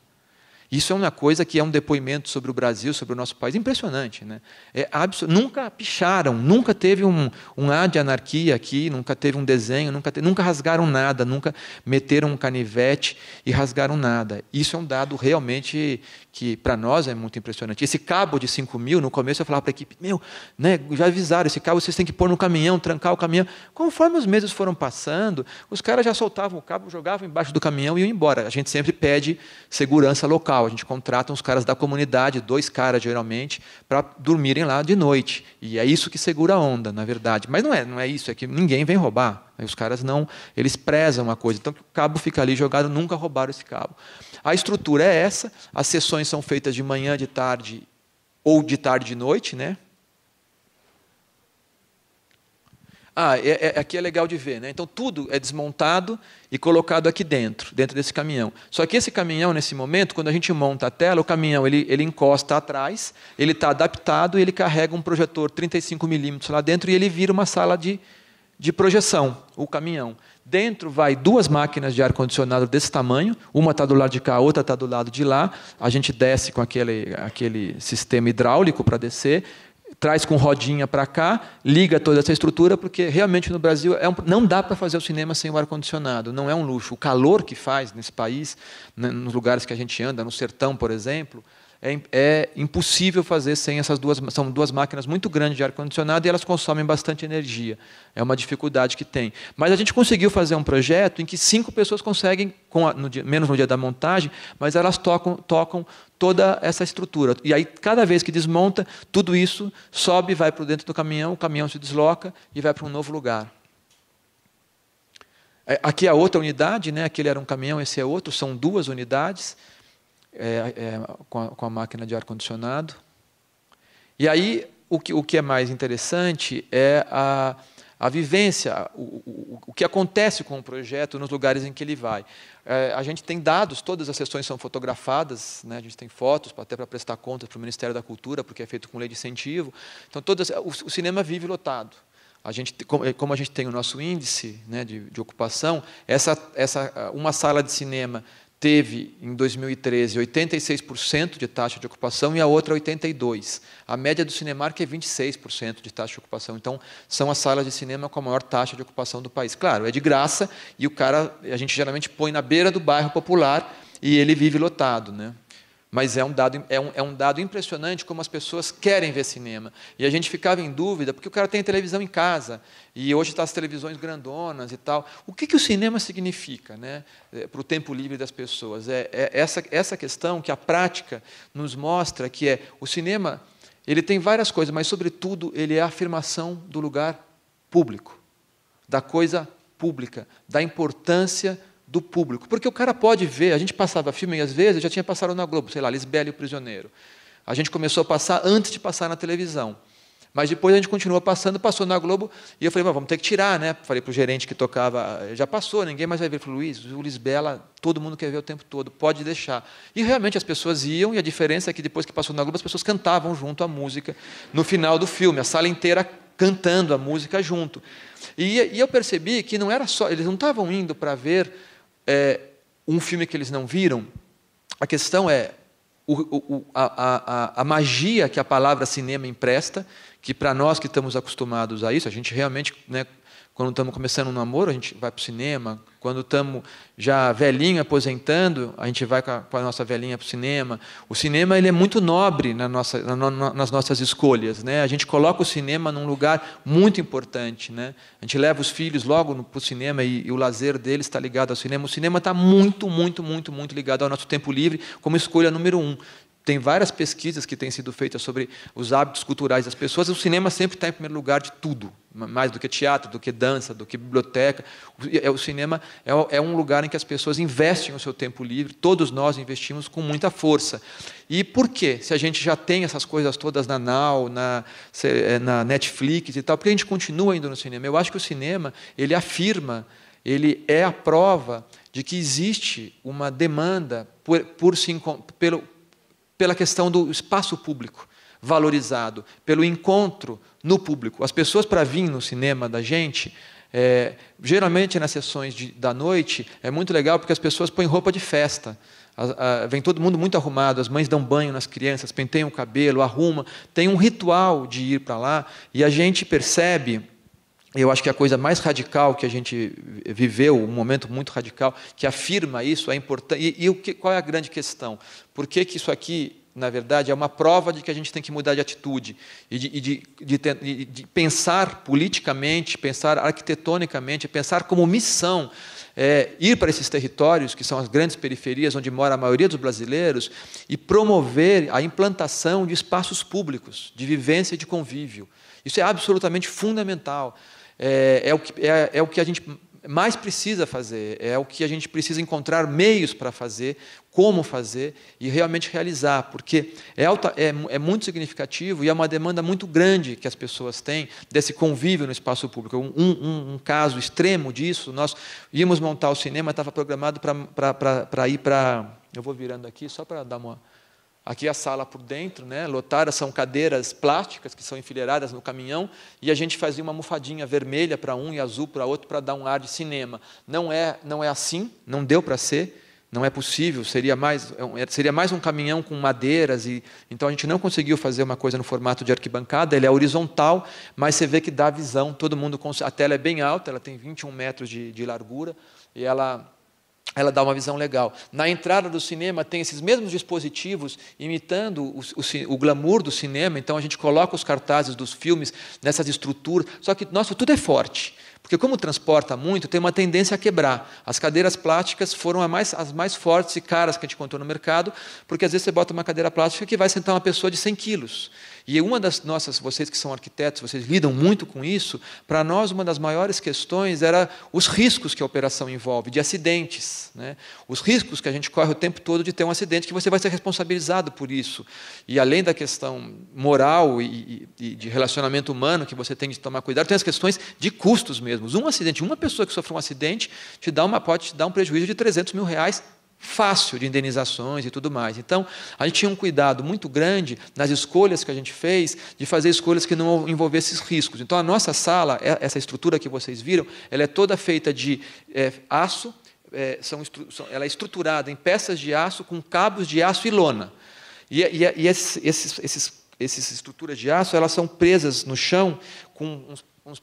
Isso é uma coisa que é um depoimento sobre o Brasil, sobre o nosso país, impressionante. Né? É nunca picharam, nunca teve um, um ar de anarquia aqui, nunca teve um desenho, nunca, te... nunca rasgaram nada, nunca meteram um canivete e rasgaram nada. Isso é um dado realmente que para nós é muito impressionante. Esse cabo de 5 mil, no começo eu falava para a equipe, meu, né, já avisaram, esse cabo vocês têm que pôr no caminhão, trancar o caminhão. Conforme os meses foram passando, os caras já soltavam o cabo, jogavam embaixo do caminhão e iam embora. A gente sempre pede segurança local, a gente contrata uns caras da comunidade, dois caras geralmente, para dormirem lá de noite. E é isso que segura a onda, na verdade. Mas não é, não é isso, é que ninguém vem roubar. Aí os caras não, eles prezam a coisa. Então, o cabo fica ali jogado, nunca roubaram esse cabo. A estrutura é essa, as sessões são feitas de manhã, de tarde ou de tarde e noite, né? Ah, é, é, aqui é legal de ver, né? Então tudo é desmontado e colocado aqui dentro, dentro desse caminhão. Só que esse caminhão, nesse momento, quando a gente monta a tela, o caminhão ele, ele encosta atrás, ele está adaptado, ele carrega um projetor 35 milímetros lá dentro e ele vira uma sala de de projeção, o caminhão. Dentro vai duas máquinas de ar-condicionado desse tamanho, uma está do lado de cá, a outra está do lado de lá. A gente desce com aquele, aquele sistema hidráulico para descer, traz com rodinha para cá, liga toda essa estrutura, porque realmente no Brasil é um, não dá para fazer o cinema sem o ar-condicionado, não é um luxo. O calor que faz nesse país, né, nos lugares que a gente anda, no sertão, por exemplo, é, é, impossível fazer sem essas duas. São duas máquinas muito grandes de ar-condicionado e elas consomem bastante energia. É uma dificuldade que tem. Mas a gente conseguiu fazer um projeto em que cinco pessoas conseguem, a, no dia, menos no dia da montagem, mas elas tocam, tocam toda essa estrutura. E aí, cada vez que desmonta, tudo isso sobe, vai para dentro do caminhão, o caminhão se desloca e vai para um novo lugar. É, aqui é a outra unidade, né? aquele era um caminhão, esse é outro, são duas unidades é, é, com, a, com, a, máquina de ar-condicionado. E aí, o que, o que é mais interessante é a, a vivência, o, o, o que acontece com o projeto nos lugares em que ele vai. É, a gente tem dados, todas as sessões são fotografadas, né, a gente tem fotos até para prestar contas para o Ministério da Cultura, porque é feito com lei de incentivo. Então, todas, o, o cinema vive lotado. A gente, como é, a gente tem o nosso índice né, de, de ocupação, essa, essa, uma sala de cinema teve em 2013 86% de taxa de ocupação e a outra 82. A média do Cinemark é 26% de taxa de ocupação. Então, são as salas de cinema com a maior taxa de ocupação do país. Claro, é de graça e o cara, a gente geralmente põe na beira do bairro popular e ele vive lotado, né? Mas é um, dado, é, um, é um dado impressionante como as pessoas querem ver cinema. E a gente ficava em dúvida, porque o cara tem televisão em casa, e hoje está as televisões grandonas e tal. O que, que o cinema significa né, é, para o tempo livre das pessoas? É, é essa, essa questão que a prática nos mostra, que é o cinema ele tem várias coisas, mas, sobretudo, ele é a afirmação do lugar público, da coisa pública, da importância do público. Porque o cara pode ver, a gente passava filme às vezes, já tinha passado na Globo, sei lá, Lisbela e o Prisioneiro. A gente começou a passar antes de passar na televisão. Mas depois a gente continuou passando, passou na Globo, e eu falei, vamos ter que tirar, né? Falei para o gerente que tocava, já passou, ninguém mais vai ver. Falei: Luiz, o Lisbela, todo mundo quer ver o tempo todo, pode deixar. E realmente as pessoas iam, e a diferença é que depois que passou na Globo, as pessoas cantavam junto a música no final do filme, a sala inteira cantando a música junto. E, e eu percebi que não era só, eles não estavam indo para ver é, um filme que eles não viram, a questão é o, o, a, a, a, magia que a palavra cinema empresta, que para nós que estamos acostumados a isso, a gente realmente né, quando estamos começando um namoro, a gente vai para o cinema. Quando estamos já velhinho, aposentando, a gente vai com a, com a nossa velhinha para o cinema. O cinema ele é muito nobre na nossa, na, na, nas nossas escolhas. Né? A gente coloca o cinema num lugar muito importante. Né? A gente leva os filhos logo para o cinema e, e o lazer deles está ligado ao cinema. O cinema está muito, muito, muito, muito ligado ao nosso tempo livre como escolha número um. Tem várias pesquisas que têm sido feitas sobre os hábitos culturais das pessoas. O cinema sempre está em primeiro lugar de tudo mais do que teatro, do que dança, do que biblioteca. O é, cinema é, é um lugar em que as pessoas investem o seu tempo livre, todos nós investimos com muita força. E por quê? Se a gente já tem essas coisas todas na Now, na, é, na Netflix e tal, por que a gente continua indo no cinema? Eu acho que o cinema, ele afirma, ele é a prova de que existe uma demanda por, por se, pelo, pela questão do espaço público valorizado pelo encontro no público. As pessoas, para vir no cinema da gente, é, geralmente nas sessões de, da noite, é muito legal porque as pessoas põem roupa de festa. A, a, vem todo mundo muito arrumado, as mães dão banho nas crianças, penteiam o cabelo, arruma, tem um ritual de ir para lá e a gente percebe. Eu acho que a coisa mais radical que a gente viveu, um momento muito radical, que afirma isso, é importante. E, e o que, qual é a grande questão? Por que, que isso aqui na verdade, é uma prova de que a gente tem que mudar de atitude e de, e de, de, de pensar politicamente, pensar arquitetonicamente, pensar como missão é, ir para esses territórios, que são as grandes periferias onde mora a maioria dos brasileiros, e promover a implantação de espaços públicos, de vivência e de convívio. Isso é absolutamente fundamental. É, é, o, que, é, é o que a gente mais precisa fazer, é o que a gente precisa encontrar meios para fazer, como fazer e realmente realizar, porque é, alta, é, é, muito significativo e é uma demanda muito grande que as pessoas têm desse convívio no espaço público. Um, um, um caso extremo disso, nós íamos montar o cinema, estava programado para ir para. Eu vou virando aqui só para dar uma Aqui a sala por dentro, né, lotada, são cadeiras plásticas que são enfileiradas no caminhão e a gente fazia uma almofadinha vermelha para um e azul para outro para dar um ar de cinema. Não é, não é assim, não deu para ser, não é possível, seria mais, é é, seria mais um caminhão com madeiras e então a gente não conseguiu fazer uma coisa no formato de arquibancada, ele é horizontal, mas você vê que dá visão, todo mundo a tela é bem alta, ela tem 21 metros de, de largura e ela ela dá uma visão legal. Na entrada do cinema tem esses mesmos dispositivos imitando o, o, o, glamour do cinema, então a gente coloca os cartazes dos filmes nessas estruturas, só que, nossa, tudo é forte. Porque como transporta muito, tem uma tendência a quebrar. As cadeiras plásticas foram as mais, as mais fortes e caras que a gente encontrou no mercado, porque às vezes você bota uma cadeira plástica que vai sentar uma pessoa de 100 quilos. E uma das nossas, vocês que são arquitetos, vocês lidam muito com isso, para nós uma das maiores questões era os riscos que a operação envolve, de acidentes. Né? Os riscos que a gente corre o tempo todo de ter um acidente, que você vai ser responsabilizado por isso. E além da questão moral e, e de relacionamento humano que você tem de tomar cuidado, tem as questões de custos mesmo. Um acidente, uma pessoa que sofre um acidente, te dá uma, pode te dar um prejuízo de 300 mil reais fácil de indenizações e tudo mais. Então, a gente tinha um cuidado muito grande nas escolhas que a gente fez de fazer escolhas que não envolvessem riscos. Então, a nossa sala, é, essa estrutura que vocês viram, ela é toda feita de é, aço, é, são, ela é estruturada em peças de aço com cabos de aço e lona. E, e, e esses, esses, essas estruturas de aço, elas são presas no chão com uns, uns,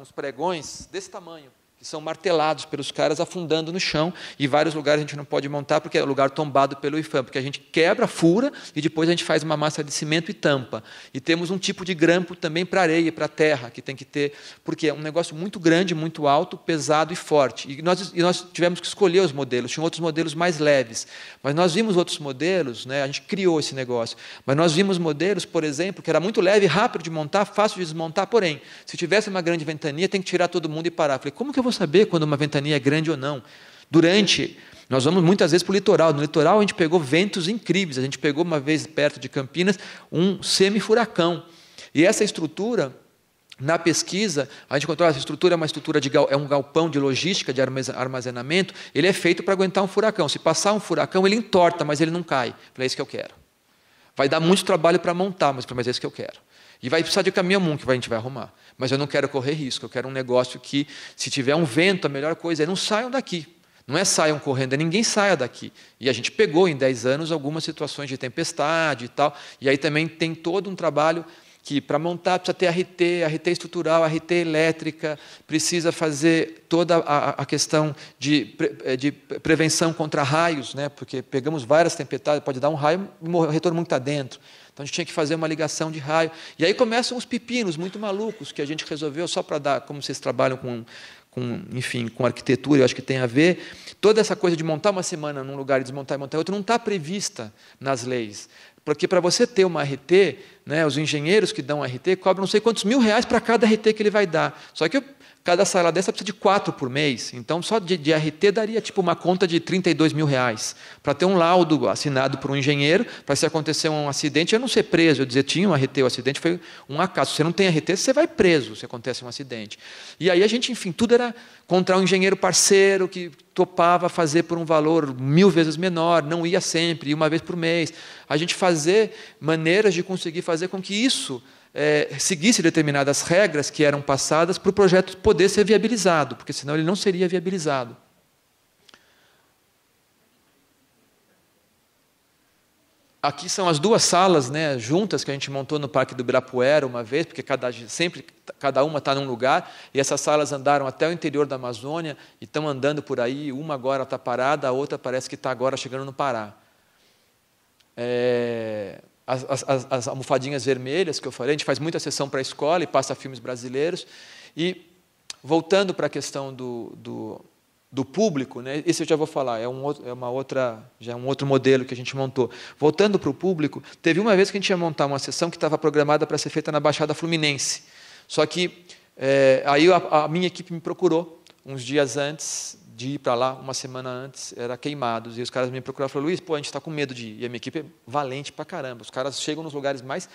uns pregões desse tamanho, que são martelados pelos caras afundando no chão, e vários lugares a gente não pode montar porque é lugar tombado pelo IFAM, porque a gente quebra, fura e depois a gente faz uma massa de cimento e tampa. E temos um tipo de grampo também para areia, para terra, que tem que ter, porque é um negócio muito grande, muito alto, pesado e forte. E nós, e nós tivemos que escolher os modelos, tinham outros modelos mais leves, mas nós vimos outros modelos, né? a gente criou esse negócio, mas nós vimos modelos, por exemplo, que era muito leve, rápido de montar, fácil de desmontar, porém, se tivesse uma grande ventania, tem que tirar todo mundo e parar. Falei, como que eu vou saber quando uma ventania é grande ou não? Durante, nós vamos muitas vezes para o litoral. No litoral a gente pegou ventos incríveis. A gente pegou uma vez perto de Campinas um semi-furacão. E essa estrutura na pesquisa, a gente encontrou essa estrutura, é uma estrutura de é um galpão de logística, de armazenamento, ele é feito para aguentar um furacão. Se passar um furacão, ele entorta, mas ele não cai. Falei, é isso que eu quero. Vai dar muito trabalho para montar, mas, mas é isso que eu quero. E vai precisar de caminho comum que a gente vai arrumar. Mas eu não quero correr risco. Eu quero um negócio que, se tiver um vento, a melhor coisa é não saiam daqui. Não é saiam correndo, é ninguém saia daqui. E a gente pegou em 10 anos algumas situações de tempestade e tal. E aí também tem todo um trabalho que para montar precisa ter RT, RT estrutural, RT elétrica, precisa fazer toda a, a questão de, eh, de prevenção contra raios, né? porque pegamos várias tempestades, pode dar um raio e o retorno muito está dentro. Então a gente tinha que fazer uma ligação de raio. E aí começam os pepinos muito malucos que a gente resolveu só para dar, como vocês trabalham com com, enfim, com arquitetura, eu acho que tem a ver. Toda essa coisa de montar uma semana num lugar e desmontar e montar outro não está prevista nas leis. Porque para você ter uma RT, né, os engenheiros que dão RT cobram não sei quantos mil reais para cada RT que ele vai dar. Só que eu, cada sala dessa precisa de quatro por mês. Então, só de, de RT daria tipo uma conta de 32 mil reais. Para ter um laudo assinado por um engenheiro, para se acontecer um acidente, eu não ser preso. Eu dizer, tinha um RT, o acidente foi um acaso. Se você não tem RT, você vai preso se acontece um acidente. E aí a gente, enfim, tudo era contra um engenheiro parceiro que topava fazer por um valor mil vezes menor, não ia sempre, ia uma vez por mês. A gente fazer maneiras de conseguir fazer fazer com que isso é, seguisse determinadas regras que eram passadas para o projeto poder ser viabilizado, porque senão ele não seria viabilizado. Aqui são as duas salas né, juntas que a gente montou no Parque do Ibirapuera uma vez, porque cada, sempre cada uma está num lugar, e essas salas andaram até o interior da Amazônia e estão andando por aí, uma agora está parada, a outra parece que está agora chegando no Pará. É, as, as, as almofadinhas vermelhas que eu falei, a gente faz muita sessão para a escola e passa filmes brasileiros. E voltando para a questão do, do, do público, né, isso eu já vou falar, é, um outro, é uma outra, já é um outro modelo que a gente montou. Voltando para o público, teve uma vez que a gente ia montar uma sessão que estava programada para ser feita na Baixada Fluminense. Só que é, aí a, a minha equipe me procurou uns dias antes de ir para lá uma semana antes, era queimados. E os caras me procuraram e falaram, Luiz, pô, a gente está com medo de ir. E a minha equipe é valente para caramba. Os caras chegam nos lugares mais.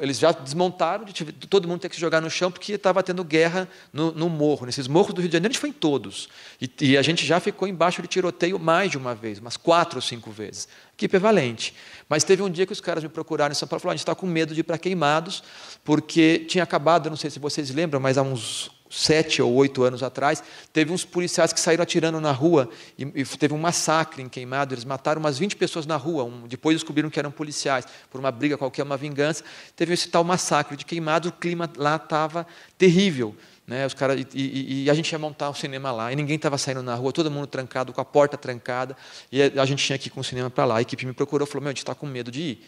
Eles já desmontaram de todo mundo tem que se jogar no chão, porque estava tendo guerra no, no, morro. Nesses morros do Rio de Janeiro, a gente foi em todos. E, e, a gente já ficou embaixo de tiroteio mais de uma vez, umas quatro ou cinco vezes. equipe é valente. Mas teve um dia que os caras me procuraram em São Paulo e falaram: a gente está com medo de ir para queimados, porque tinha acabado, não sei se vocês lembram, mas há uns sete ou oito anos atrás, teve uns policiais que saíram atirando na rua e, e teve um massacre em Queimado. Eles mataram umas 20 pessoas na rua. Um, depois descobriram que eram policiais por uma briga qualquer, uma vingança. Teve esse tal massacre de Queimado. O clima lá estava terrível. Né, os cara, e, e, e, a gente ia montar um cinema lá, e ninguém estava saindo na rua, todo mundo trancado, com a porta trancada, e a gente tinha que ir com o cinema para lá. A equipe me procurou e falou: Meu, a gente está com medo de ir.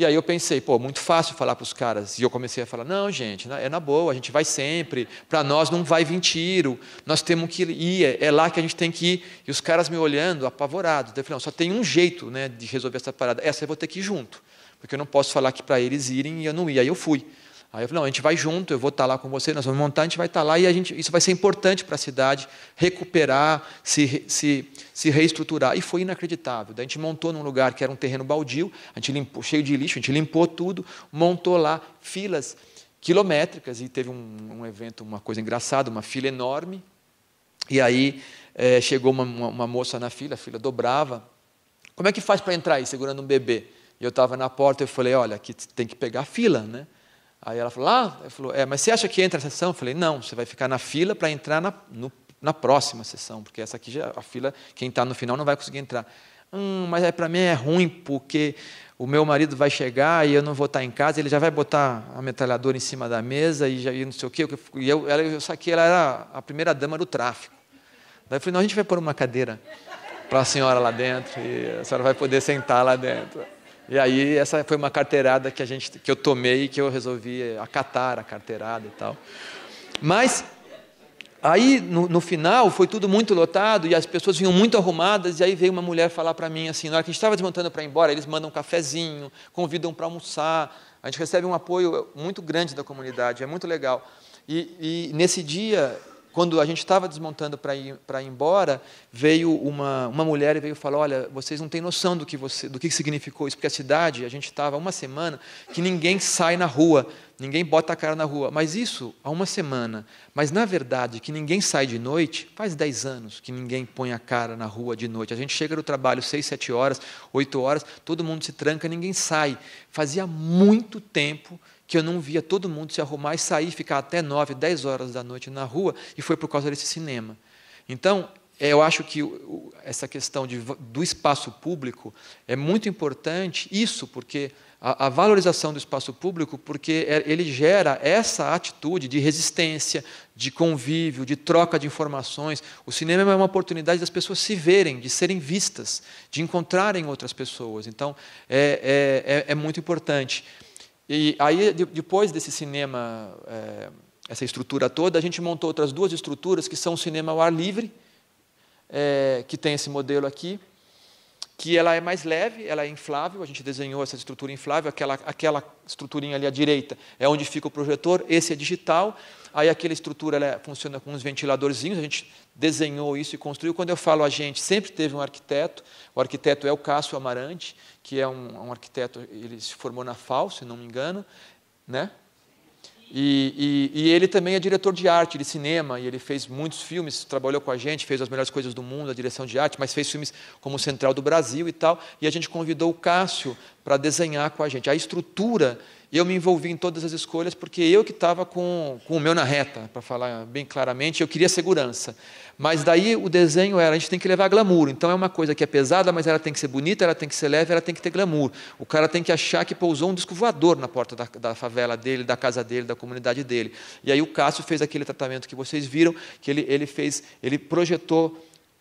E aí eu pensei, pô, muito fácil falar para os caras. E eu comecei a falar, não, gente, é na boa, a gente vai sempre. Para nós não vai vir tiro, nós temos que ir, é, é, lá que a gente tem que ir. E os caras me olhando, apavorados. Eu falei, não, só tem um jeito né, de resolver essa parada. Essa eu vou ter que ir junto, porque eu não posso falar que para eles irem e eu não ir. Aí eu fui. Aí eu falei, não, a gente vai junto, eu vou estar tá lá com você, nós vamos montar, a gente vai estar tá lá e a gente, isso vai ser importante para a cidade recuperar, se, se, se reestruturar. E foi inacreditável. Daí a gente montou num lugar que era um terreno baldio, a gente limpou, cheio de lixo, a gente limpou tudo, montou lá filas quilométricas e teve um, um evento, uma coisa engraçada, uma fila enorme. E aí é, chegou uma, uma, uma moça na fila, a fila dobrava. Como é que faz para entrar aí segurando um bebê? E eu estava na porta e falei, olha, aqui tem que pegar a fila, né? Aí ela falou, ah, eu falou, é, mas você acha que entra a sessão? Eu falei, não, você vai ficar na fila para entrar na, no, na próxima sessão, porque essa aqui, já, a fila, quem está no final não vai conseguir entrar. Hum, mas é, para mim é ruim, porque o meu marido vai chegar e eu não vou estar tá em casa, ele já vai botar a metralhadora em cima da mesa e, já, e não sei o quê. E eu, ela, eu saquei, ela era a primeira dama do tráfico. Daí eu falei, não, a gente vai pôr uma cadeira para a senhora lá dentro e a senhora vai poder sentar lá dentro. E aí essa foi uma carteirada que a gente que eu tomei que eu resolvi acatar a carteirada e tal. Mas aí no, no final foi tudo muito lotado e as pessoas vinham muito arrumadas e aí veio uma mulher falar para mim assim, na hora que a gente estava desmontando para ir embora, eles mandam um cafezinho, convidam para almoçar. A gente recebe um apoio muito grande da comunidade, é muito legal. E, e nesse dia quando a gente estava desmontando para ir, ir embora, veio uma, uma mulher e veio falar: Olha, vocês não têm noção do que, você, do que significou isso, porque a cidade, a gente estava uma semana que ninguém sai na rua, ninguém bota a cara na rua. Mas isso há uma semana. Mas na verdade, que ninguém sai de noite, faz 10 anos que ninguém põe a cara na rua de noite. A gente chega do trabalho seis, sete horas, oito horas, todo mundo se tranca, ninguém sai. Fazia muito tempo que eu não via todo mundo se arrumar e sair, ficar até 9, 10 horas da noite na rua, e foi por causa desse cinema. Então, é, eu acho que essa questão de, do espaço público é muito importante, isso porque a, a, valorização do espaço público, porque é, ele gera essa atitude de resistência, de convívio, de troca de informações. O cinema é uma oportunidade das pessoas se verem, de serem vistas, de encontrarem outras pessoas. Então, é, é, é, é muito importante. E aí, de, depois desse cinema, é, essa estrutura toda, a gente montou outras duas estruturas, que são o cinema ao ar livre, é, que tem esse modelo aqui, que ela é mais leve, ela é inflável, a gente desenhou essa estrutura inflável, aquela, aquela estruturinha ali à direita é onde fica o projetor, esse é digital, aí aquela estrutura ela é, funciona com uns ventiladorzinhos, a gente desenhou isso e construiu. Quando eu falo a gente, sempre teve um arquiteto, o arquiteto é o Cássio Amarante, que é um, um arquiteto, ele se formou na FAO, se não me engano, né? E, e, e, ele também é diretor de arte, de cinema, e ele fez muitos filmes, trabalhou com a gente, fez as melhores coisas do mundo, a direção de arte, mas fez filmes como Central do Brasil e tal. E a gente convidou o Cássio para desenhar com a gente. A estrutura, eu me envolvi em todas as escolhas, porque eu que estava com, com o meu na reta, para falar bem claramente, eu queria segurança. Mas daí o desenho era, a gente tem que levar glamour. Então é uma coisa que é pesada, mas ela tem que ser bonita, ela tem que ser leve, ela tem que ter glamour. O cara tem que achar que pousou um disco voador na porta da, da favela dele, da casa dele, da comunidade dele. E aí o Cássio fez aquele tratamento que vocês viram, que ele, ele fez, ele projetou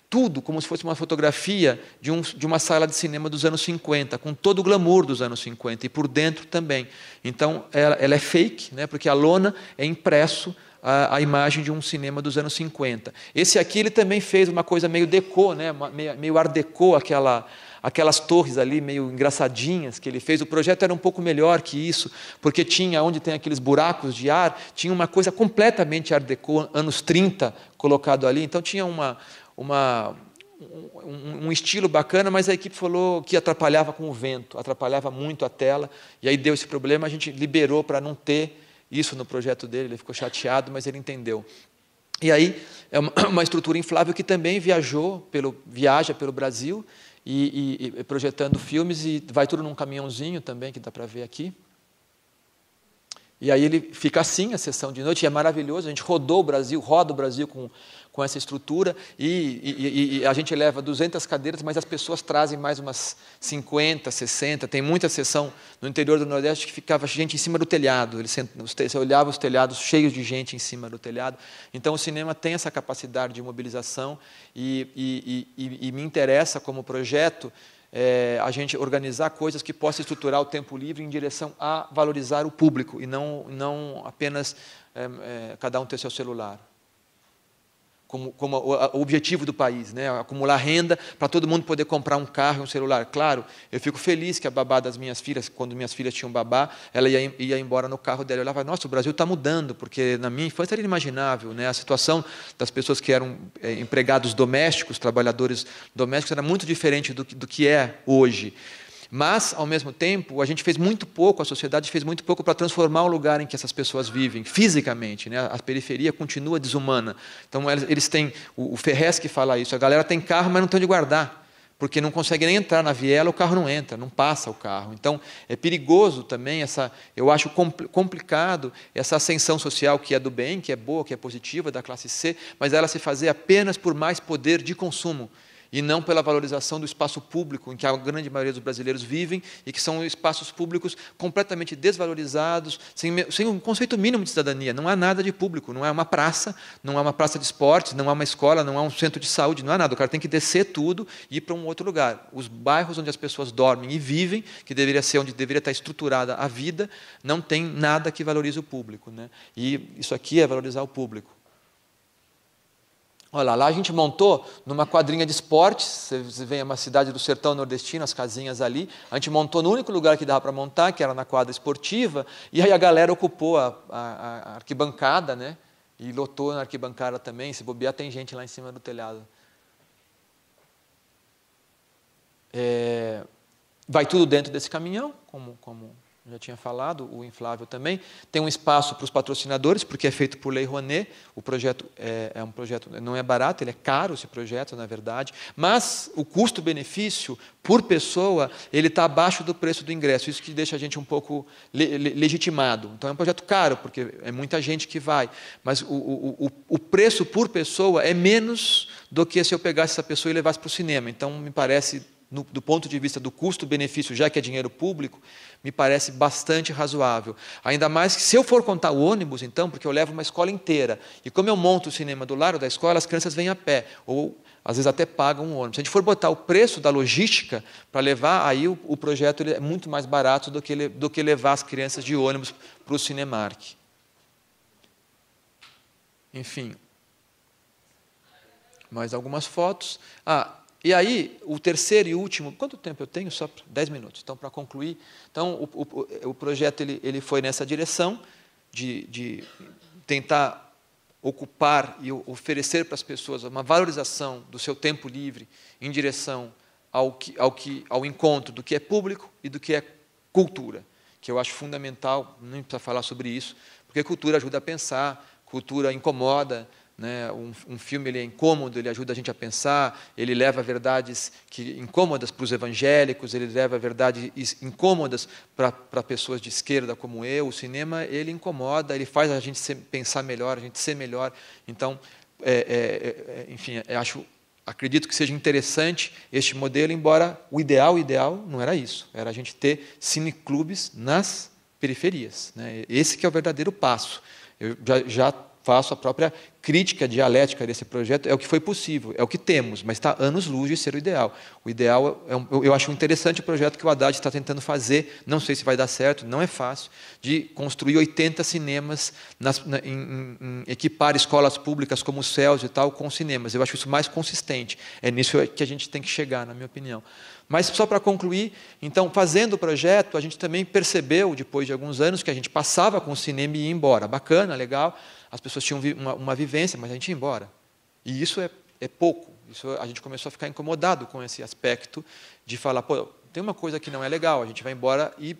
tudo como se fosse uma fotografia de, um, de, uma sala de cinema dos anos 50, com todo o glamour dos anos 50 e por dentro também. Então, ela, ela é fake, né, porque a lona é impresso a, a, imagem de um cinema dos anos 50. Esse aqui ele também fez uma coisa meio deco, né, meio, meio art deco, aquela, aquelas torres ali meio engraçadinhas que ele fez. O projeto era um pouco melhor que isso, porque tinha onde tem aqueles buracos de ar, tinha uma coisa completamente art deco, anos 30, colocado ali. Então tinha uma uma, um, um, estilo bacana, mas a equipe falou que atrapalhava com o vento, atrapalhava muito a tela, e aí deu esse problema, a gente liberou para não ter isso no projeto dele, ele ficou chateado, mas ele entendeu. E aí é (coughs) uma, estrutura inflável que também viajou pelo, viaja pelo Brasil e, e, e projetando filmes e vai tudo num caminhãozinho também que dá para ver aqui. E aí ele fica assim a sessão de noite, e é maravilhoso. A gente rodou o Brasil, roda o Brasil com com essa estrutura e, e, e, a gente leva 200 cadeiras, mas as pessoas trazem mais umas 50, 60. Tem muita sessão no interior do Nordeste que ficava gente em cima do telhado. Eles, você olhava os telhados cheios de gente em cima do telhado. Então o cinema tem essa capacidade de mobilização e, e me interessa como projeto é, a gente organizar coisas que possam estruturar o tempo livre em direção a valorizar o público e não, não apenas é, é, cada um ter seu celular como, como o, a, o objetivo do país, né? acumular renda para todo mundo poder comprar um carro, um celular. Claro, eu fico feliz que a babá das minhas filhas, quando minhas filhas tinham babá, ela ia, ia embora no carro dela. Eu olhava, nossa, o Brasil está mudando, porque na minha infância era inimaginável. Né? A situação das pessoas que eram é, empregados domésticos, trabalhadores domésticos, era muito diferente do, do que é hoje. Mas, ao mesmo tempo, a gente fez muito pouco, a sociedade fez muito pouco para transformar o lugar em que essas pessoas vivem, fisicamente. Né? A periferia continua desumana. Então, eles têm. O Ferrez que fala isso: a galera tem carro, mas não tem onde guardar porque não consegue nem entrar na viela, o carro não entra, não passa o carro. Então, é perigoso também essa, eu acho complicado essa ascensão social que é do bem, que é boa, que é positiva da classe C, mas ela se fazer apenas por mais poder de consumo e não pela valorização do espaço público em que a grande maioria dos brasileiros vivem e que são espaços públicos completamente desvalorizados, sem, sem um conceito mínimo de cidadania. Não há nada de público, não é uma praça, não é uma praça de esportes, não há é uma escola, não há é um centro de saúde, não há nada. O cara tem que descer tudo e ir para um outro lugar. Os bairros onde as pessoas dormem e vivem, que deveria ser onde deveria estar estruturada a vida, não tem nada que valorize o público. Né? E isso aqui é valorizar o público. Olha lá, lá a gente montou numa quadrinha de esportes, você vem a uma cidade do sertão nordestino, as casinhas ali, a gente montou no único lugar que dava para montar, que era na quadra esportiva, e aí a galera ocupou a, a, a arquibancada, né? E lotou na arquibancada também, se bobear tem gente lá em cima do telhado. É, vai tudo dentro desse caminhão, como, como já tinha falado, o Inflável também. Tem um espaço para os patrocinadores, porque é feito por Lei Rouanet. O projeto é, é um projeto, não é barato, ele é caro esse projeto, na verdade. Mas o custo-benefício por pessoa, ele está abaixo do preço do ingresso. Isso que deixa a gente um pouco le le legitimado. Então é um projeto caro, porque é muita gente que vai. Mas o, o, o preço por pessoa é menos do que se eu pegasse essa pessoa e levasse para o cinema. Então me parece no, do ponto de vista do custo-benefício, já que é dinheiro público, me parece bastante razoável. Ainda mais que se eu for contar o ônibus, então, porque eu levo uma escola inteira. E como eu monto o cinema do lado da escola, as crianças vêm a pé, ou às vezes até pagam um ônibus. Se a gente for botar o preço da logística para levar, aí o, o projeto é muito mais barato do que, do que levar as crianças de ônibus para o Cinemark. Enfim. Mais algumas fotos. Ah, e aí, o terceiro e último, quanto tempo eu tenho? Só 10 minutos. Então, para concluir, então, o, o, o, projeto ele, ele foi nessa direção de, de tentar ocupar e oferecer para as pessoas uma valorização do seu tempo livre em direção ao, que, ao, que, ao encontro do que é público e do que é cultura, que eu acho fundamental, não precisa falar sobre isso, porque cultura ajuda a pensar, cultura incomoda, né? Um, um, filme ele é incômodo, ele ajuda a gente a pensar, ele leva verdades que incômodas para os evangélicos, ele leva verdades incômodas para, pessoas de esquerda como eu. O cinema ele incomoda, ele faz a gente ser, pensar melhor, a gente ser melhor. Então, é, é, é, é enfim, é, acho, acredito que seja interessante este modelo, embora o ideal, o ideal não era isso, era a gente ter cineclubes nas periferias. Né? Esse que é o verdadeiro passo. Eu já, já faço a própria crítica dialética desse projeto é o que foi possível, é o que temos, mas está anos-luz de ser o ideal. O ideal, é um, eu acho interessante o projeto que o Haddad está tentando fazer, não sei se vai dar certo, não é fácil, de construir 80 cinemas, nas, na, em, em, equipar escolas públicas como o Celso e tal com cinemas. Eu acho isso mais consistente, é nisso que a gente tem que chegar, na minha opinião. Mas só para concluir, então, fazendo o projeto, a gente também percebeu, depois de alguns anos, que a gente passava com o cinema e ia embora. Bacana, legal, as pessoas tinham uma, uma vivência, mas a gente ia embora. E isso é, é pouco. Isso, a gente começou a ficar incomodado com esse aspecto de falar, pô, tem uma coisa que não é legal, a gente vai embora e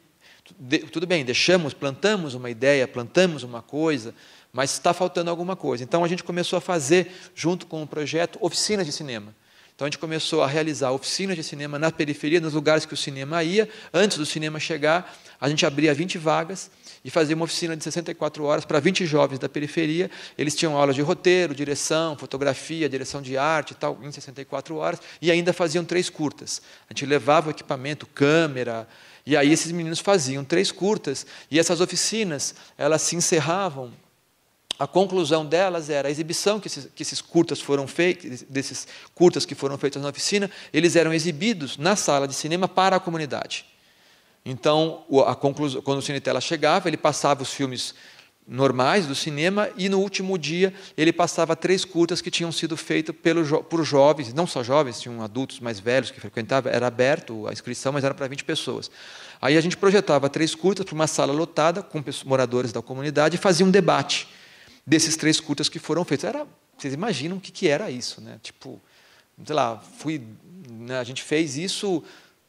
de, tudo bem, deixamos, plantamos uma ideia, plantamos uma coisa, mas está faltando alguma coisa. Então a gente começou a fazer, junto com o projeto, oficinas de cinema. Então a gente começou a realizar oficinas de cinema na periferia, nos lugares que o cinema ia. Antes do cinema chegar, a gente abria 20 vagas e fazia uma oficina de 64 horas para 20 jovens da periferia. Eles tinham aulas de roteiro, direção, fotografia, direção de arte e tal, em 64 horas, e ainda faziam três curtas. A gente levava o equipamento, câmera, e aí esses meninos faziam três curtas, e essas oficinas, elas se encerravam a conclusão delas era a exibição que esses, que esses curtas foram feitos, desses curtas que foram feitos na oficina, eles eram exibidos na sala de cinema para a comunidade. Então, a conclusão, quando o Cinetela chegava, ele passava os filmes normais do cinema e no último dia ele passava três curtas que tinham sido feitas pelo, por jovens, não só jovens, tinham adultos mais velhos que frequentavam, era aberto a inscrição, mas era para 20 pessoas. Aí a gente projetava três curtas para uma sala lotada com moradores da comunidade e fazia um debate desses três curtas que foram feitos. Era, vocês imaginam o que, que era isso, né? Tipo, sei lá, fui, né, a gente fez isso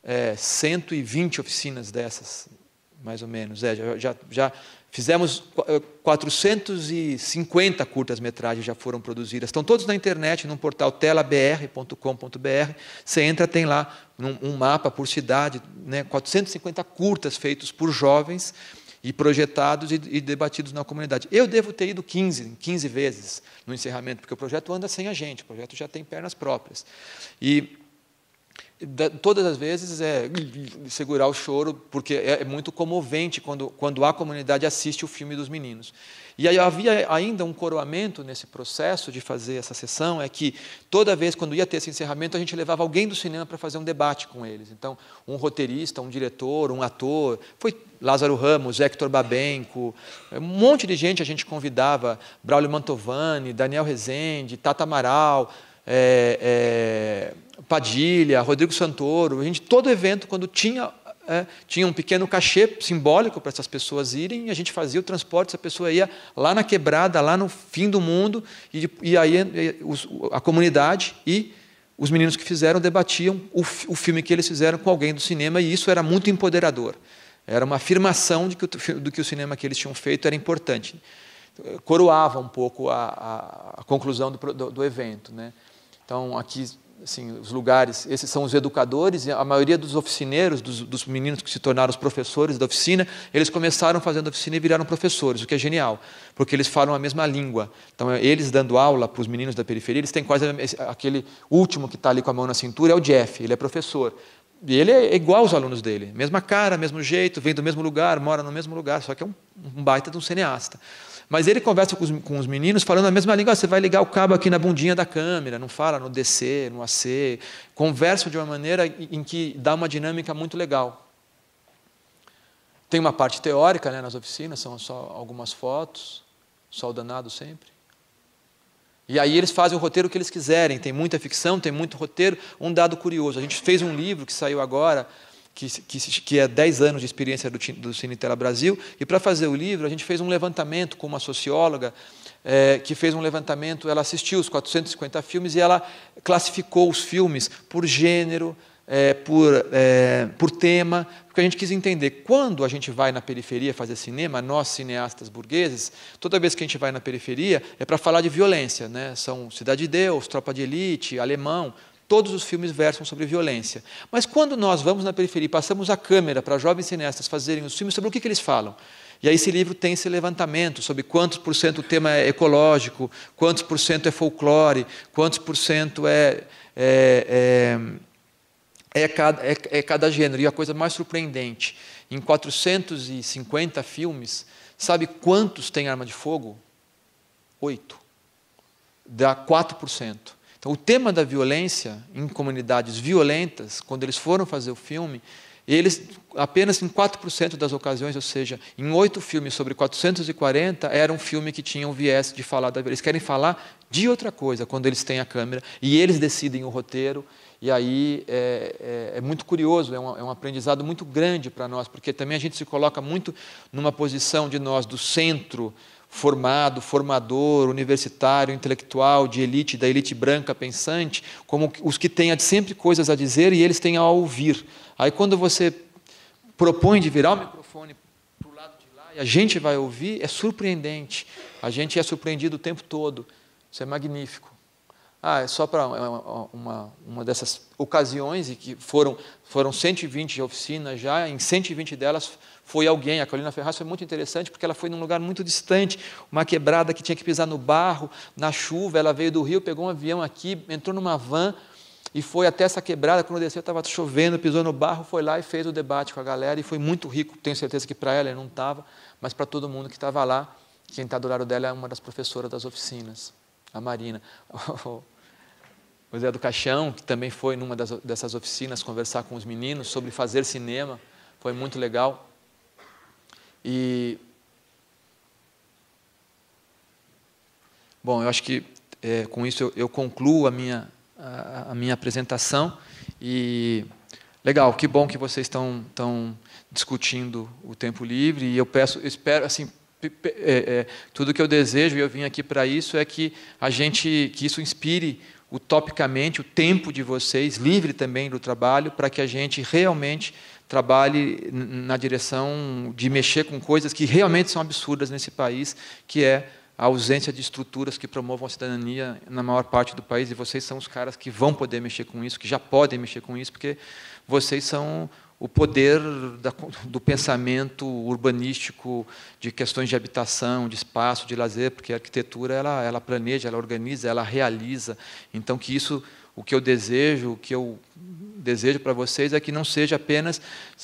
é, 120 oficinas dessas, mais ou menos. É, já, já, já fizemos 450 é, curtas-metragens já foram produzidas. Estão todos na internet, num portal telabr.com.br. Você entra, tem lá um, um mapa por cidade, né, 450 curtas feitos por jovens e projetados e, e, debatidos na comunidade. Eu devo ter ido 15, 15 vezes no encerramento, porque o projeto anda sem a gente, o projeto já tem pernas próprias. E da, todas as vezes é segurar o choro, porque é, é muito comovente quando, quando a comunidade assiste o filme dos meninos. E aí havia ainda um coroamento nesse processo de fazer essa sessão, é que toda vez quando ia ter esse encerramento, a gente levava alguém do cinema para fazer um debate com eles. Então, um roteirista, um diretor, um ator, foi Lázaro Ramos, Hector Babenco, um monte de gente a gente convidava, Braulio Mantovani, Daniel Rezende, Tata Amaral, é, é, Padilha, Rodrigo Santoro, a gente, todo evento, quando tinha é, tinha um pequeno cachê simbólico para essas pessoas irem, e a gente fazia o transporte, essa pessoa ia lá na quebrada, lá no fim do mundo, e, e aí a comunidade e os meninos que fizeram debatiam o, o filme que eles fizeram com alguém do cinema, e isso era muito empoderador. Era uma afirmação de que o, do que o cinema que eles tinham feito era importante. Coroava um pouco a, a, a conclusão do, do, do evento. Né? Então, aqui assim, os lugares, esses são os educadores, a maioria dos oficineiros, dos, dos, meninos que se tornaram os professores da oficina, eles começaram fazendo oficina e viraram professores, o que é genial, porque eles falam a mesma língua. Então, é, eles dando aula para os meninos da periferia, eles têm quase aquele último que está ali com a mão na cintura, é o Jeff, ele é professor. E ele é igual aos alunos dele, mesma cara, mesmo jeito, vem do mesmo lugar, mora no mesmo lugar, só que é um, um baita de um cineasta. Mas ele conversa com os, com os meninos falando a mesma língua. Ah, você vai ligar o cabo aqui na bundinha da câmera, não fala no DC, no AC. Conversam de uma maneira em que dá uma dinâmica muito legal. Tem uma parte teórica né, nas oficinas, são só algumas fotos, só o danado sempre. E aí eles fazem o roteiro que eles quiserem. Tem muita ficção, tem muito roteiro. Um dado curioso: a gente fez um livro que saiu agora que, que, que, é 10 anos de experiência do, do Cine Tela Brasil, e para fazer o livro a gente fez um levantamento com uma socióloga é, que fez um levantamento, ela assistiu os 450 filmes e ela classificou os filmes por gênero, é, por, é, por tema, porque a gente quis entender quando a gente vai na periferia fazer cinema, nós cineastas burgueses, toda vez que a gente vai na periferia é para falar de violência, né? são Cidade de Deus, Tropa de Elite, Alemão, Todos os filmes versam sobre violência. Mas quando nós vamos na periferia e passamos a câmera para jovens cineastas fazerem os filmes, sobre o que, que eles falam? E aí esse livro tem esse levantamento sobre quantos por cento o tema é ecológico, quantos por cento é folclore, quantos por cento é, é, é, é, cada, é, é cada gênero. E a coisa mais surpreendente, em 450 filmes, sabe quantos têm arma de fogo? Oito. Dá 4%. Então, o tema da violência em comunidades violentas, quando eles foram fazer o filme, eles apenas em 4% das ocasiões, ou seja, em oito filmes sobre 440, era um filme que tinha um viés de falar da violência. Eles querem falar de outra coisa quando eles têm a câmera e eles decidem o roteiro. E aí é, é, é muito curioso, é um, é um aprendizado muito grande para nós, porque também a gente se coloca muito numa posição de nós, do centro formado, formador, universitário, intelectual, de elite, da elite branca pensante, como os que têm sempre coisas a dizer e eles têm a ouvir. Aí quando você propõe de virar o microfone para o lado de lá e a gente vai ouvir, é surpreendente. A gente é surpreendido o tempo todo. Isso é magnífico. Ah, é só para é uma, uma, uma, dessas ocasiões, e que foram, foram 120 oficinas já, em 120 delas foi alguém. A Carolina Ferraz foi muito interessante porque ela foi num lugar muito distante, uma quebrada que tinha que pisar no barro, na chuva. Ela veio do Rio, pegou um avião aqui, entrou numa van e foi até essa quebrada. Quando desceu, estava chovendo, pisou no barro, foi lá e fez o debate com a galera. E foi muito rico. Tenho certeza que para ela, ela não estava, mas para todo mundo que estava lá. Quem está do lado dela é uma das professoras das oficinas, a Marina. (laughs) O Zé do Caixão, que também foi numa das, dessas oficinas conversar com os meninos sobre fazer cinema, foi muito legal. E. Bom, eu acho que é, com isso eu, eu, concluo a minha, a, a, minha apresentação. E. Legal, que bom que vocês estão tão discutindo o tempo livre. E eu peço, eu espero, assim, é, é, tudo que eu desejo e eu vim aqui para isso é que a gente que isso inspire utopicamente o tempo de vocês livre também do trabalho para que a gente realmente trabalhe na direção de mexer com coisas que realmente são absurdas nesse país, que é a ausência de estruturas que promovam a cidadania na maior parte do país, e vocês são os caras que vão poder mexer com isso, que já podem mexer com isso, porque vocês são o poder da, do pensamento urbanístico de questões de habitação, de espaço, de lazer, porque a arquitetura ela, ela planeja, ela organiza, ela realiza. Então que isso o que eu desejo, o que eu desejo para vocês é que não seja apenas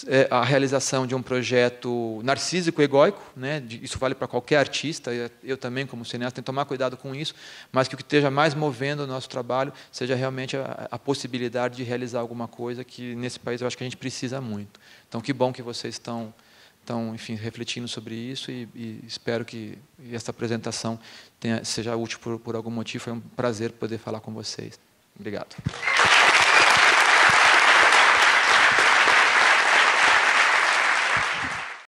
é, a realização de um projeto narcísico egoico, né? isso vale para qualquer artista, eu também como cineasta tenho que tomar cuidado com isso, mas que o que esteja mais movendo o nosso trabalho seja realmente a, a possibilidade de realizar alguma coisa que nesse país eu acho que a gente precisa muito. Então que bom que vocês estão estão, enfim, refletindo sobre isso e, e espero que esta apresentação tenha, seja útil por, por algum motivo. Foi um prazer poder falar com vocês. Obrigado.